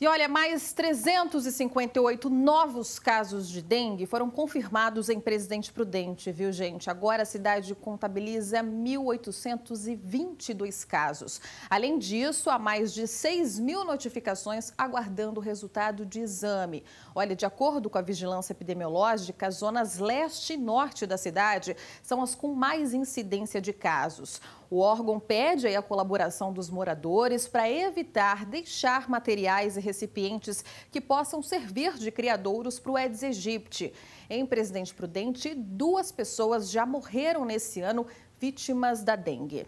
E olha, mais 358 novos casos de dengue foram confirmados em Presidente Prudente, viu, gente? Agora a cidade contabiliza 1.822 casos. Além disso, há mais de 6 mil notificações aguardando o resultado de exame. Olha, de acordo com a vigilância epidemiológica, zonas leste e norte da cidade são as com mais incidência de casos. O órgão pede a colaboração dos moradores para evitar deixar materiais e recipientes que possam servir de criadouros para o Aedes aegypti. Em Presidente Prudente, duas pessoas já morreram nesse ano vítimas da dengue.